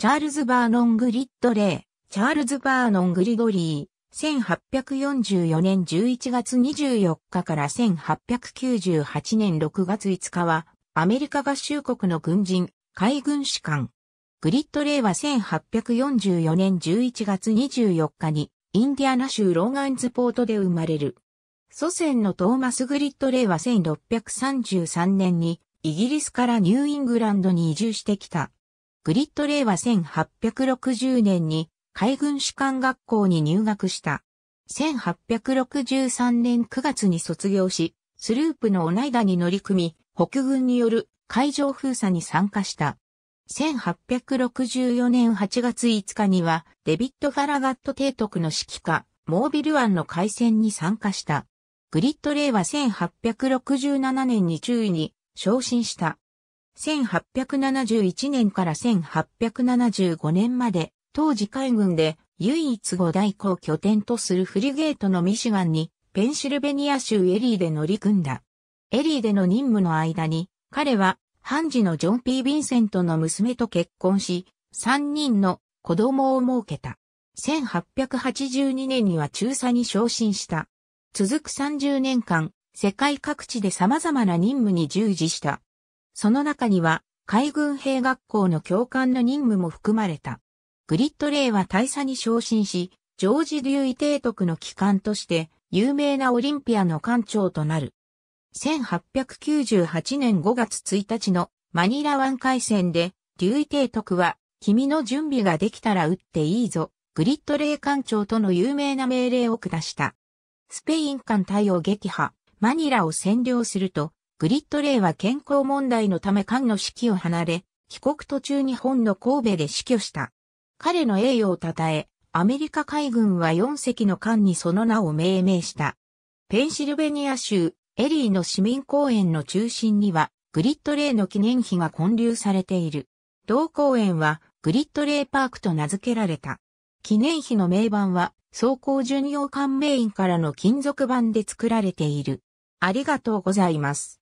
チャールズ・バーノン・グリッドレイ、チャールズ・バーノン・グリゴリー、1844年11月24日から1898年6月5日は、アメリカ合衆国の軍人、海軍士官。グリッドレイは1844年11月24日に、インディアナ州ローガンズポートで生まれる。祖先のトーマス・グリッドレイは1633年に、イギリスからニューイングランドに移住してきた。グリッドレイは1860年に海軍士官学校に入学した。1863年9月に卒業し、スループのオナイダに乗り組み、北軍による海上封鎖に参加した。1864年8月5日には、デビッド・ファラガット提督の指揮下、モービル湾の海戦に参加した。グリッドレイは1867年に中尉に昇進した。1871年から1875年まで、当時海軍で唯一五大港拠点とするフリゲートのミシガンに、ペンシルベニア州エリーで乗り組んだ。エリーでの任務の間に、彼は、ハンジのジョン・ピー・ヴィンセントの娘と結婚し、3人の子供を設けた。1882年には中佐に昇進した。続く30年間、世界各地で様々な任務に従事した。その中には海軍兵学校の教官の任務も含まれた。グリッドレイは大佐に昇進し、ジョージ・デュイ提督の機関として有名なオリンピアの艦長となる。1898年5月1日のマニラ湾海戦で、デュイ提督は、君の準備ができたら撃っていいぞ、グリッドレイ艦長との有名な命令を下した。スペイン艦隊を撃破、マニラを占領すると、グリッドレイは健康問題のため艦の指揮を離れ、帰国途中日本の神戸で死去した。彼の栄誉を称え、アメリカ海軍は4隻の艦にその名を命名した。ペンシルベニア州、エリーの市民公園の中心には、グリッドレイの記念碑が建立されている。同公園は、グリッドレイパークと名付けられた。記念碑の名板は、走行巡洋艦メインからの金属板で作られている。ありがとうございます。